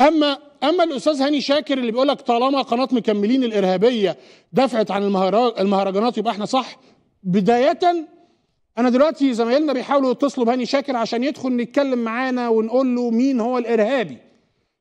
اما اما الاستاذ هاني شاكر اللي بيقول لك طالما قناه مكملين الارهابيه دفعت عن المهرجانات يبقى احنا صح بدايه انا دلوقتي زمايلنا بيحاولوا يتصلوا بهاني شاكر عشان يدخل نتكلم معانا ونقول له مين هو الارهابي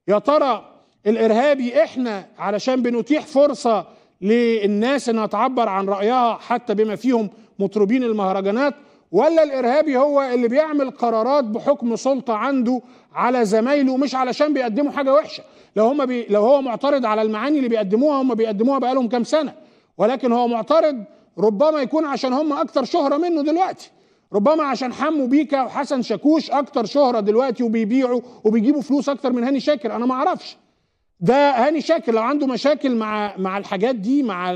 يا ترى الارهابي احنا علشان بنتيح فرصه للناس انها تعبر عن رايها حتى بما فيهم مطربين المهرجانات ولا الارهابي هو اللي بيعمل قرارات بحكم سلطه عنده على زمايله مش علشان بيقدموا حاجه وحشه لو هم بي لو هو معترض على المعاني اللي بيقدموها هم بيقدموها بقالهم كام سنه ولكن هو معترض ربما يكون عشان هم اكتر شهره منه دلوقتي ربما عشان حمو بيكا وحسن شاكوش اكتر شهره دلوقتي وبيبيعوا وبيجيبوا فلوس اكتر من هاني شاكر انا ما اعرفش ده هاني شاكر لو عنده مشاكل مع مع الحاجات دي مع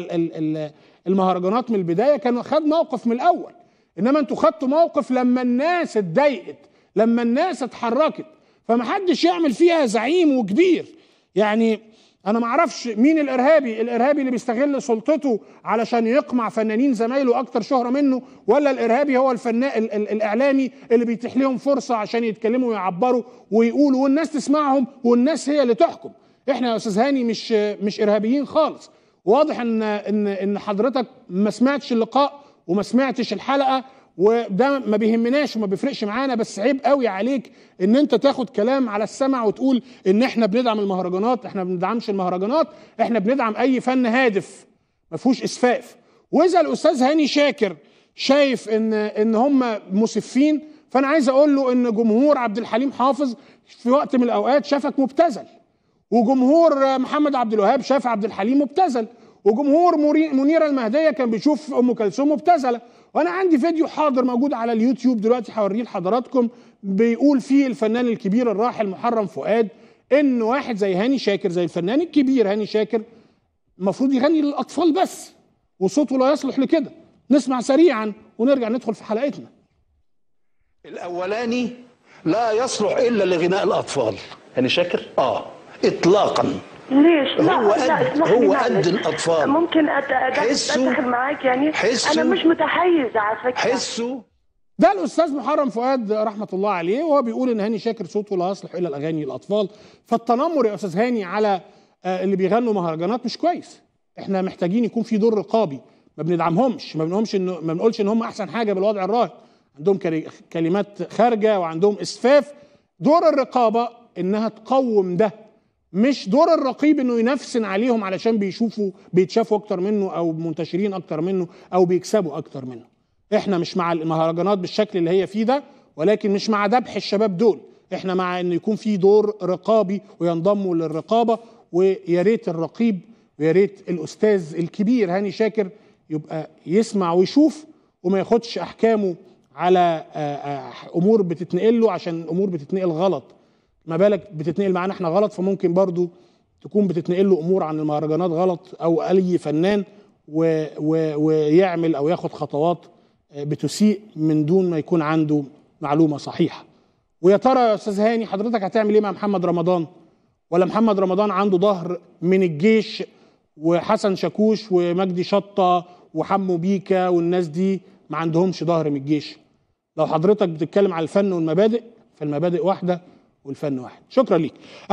المهرجانات من البدايه كان خد موقف من الاول انما انتوا خدتوا موقف لما الناس اتضايقت لما الناس اتحركت فمحدش يعمل فيها زعيم وكبير يعني انا ما اعرفش مين الارهابي الارهابي اللي بيستغل سلطته علشان يقمع فنانين زمايله اكتر شهره منه ولا الارهابي هو الفنان ال ال الاعلامي اللي بيتيح لهم فرصه عشان يتكلموا ويعبروا ويقولوا والناس تسمعهم والناس هي اللي تحكم احنا يا استاذ هاني مش مش ارهابيين خالص واضح ان ان ان حضرتك ما سمعتش اللقاء وما سمعتش الحلقه وده ما بيهمناش وما بيفرقش معانا بس عيب قوي عليك ان انت تاخد كلام على السمع وتقول ان احنا بندعم المهرجانات احنا ما بندعمش المهرجانات احنا بندعم اي فن هادف ما فيهوش اسفاف واذا الاستاذ هاني شاكر شايف ان ان هم مسفين فانا عايز اقول له ان جمهور عبد الحليم حافظ في وقت من الاوقات شافك مبتذل وجمهور محمد عبد الوهاب شاف عبد الحليم مبتذل وجمهور منيرة المهديه كان بيشوف ام كلثوم مبتذله وانا عندي فيديو حاضر موجود على اليوتيوب دلوقتي هوريه لحضراتكم بيقول فيه الفنان الكبير الراحل محرم فؤاد ان واحد زي هاني شاكر زي الفنان الكبير هاني شاكر المفروض يغني للاطفال بس وصوته لا يصلح لكده نسمع سريعا ونرجع ندخل في حلقتنا الاولاني لا يصلح الا لغناء الاطفال هاني شاكر اه اطلاقا ليش؟ لا هو لا هو قد الاطفال ممكن ادخل معاك يعني حسوا انا مش متحيز على فكره حسوا ده الاستاذ محرم فؤاد رحمه الله عليه وهو بيقول ان هاني شاكر صوته لا يصلح الا الاغاني الاطفال فالتنمر يا استاذ هاني على آه، اللي بيغنوا مهرجانات مش كويس احنا محتاجين يكون في دور رقابي ما بندعمهمش ما بنقولش ان ما بنقولش ان هم احسن حاجه بالوضع الراهن عندهم كلمات خارجه وعندهم اسفاف دور الرقابه انها تقوم ده مش دور الرقيب انه ينفسن عليهم علشان بيشوفوا بيتشافوا اكتر منه او منتشرين اكتر منه او بيكسبوا اكتر منه احنا مش مع المهرجانات بالشكل اللي هي فيه ده ولكن مش مع ذبح الشباب دول احنا مع ان يكون في دور رقابي وينضموا للرقابه ويا ريت الرقيب ويا ريت الاستاذ الكبير هاني شاكر يبقى يسمع ويشوف وما ياخدش احكامه على آه، آه، امور بتتنقل له عشان امور بتتنقل غلط ما بالك بتتنقل معانا احنا غلط فممكن برضو تكون بتتنقل له امور عن المهرجانات غلط او اي فنان و و ويعمل او ياخد خطوات آه، بتسيء من دون ما يكون عنده معلومه صحيحه ويا ترى يا استاذ هاني حضرتك هتعمل ايه مع محمد رمضان ولا محمد رمضان عنده ظهر من الجيش وحسن شاكوش ومجدي شطه وحمو بيكا والناس دي ما عندهمش ظهر من الجيش لو حضرتك بتتكلم على الفن والمبادئ فالمبادئ واحده والفن واحد شكرا ليك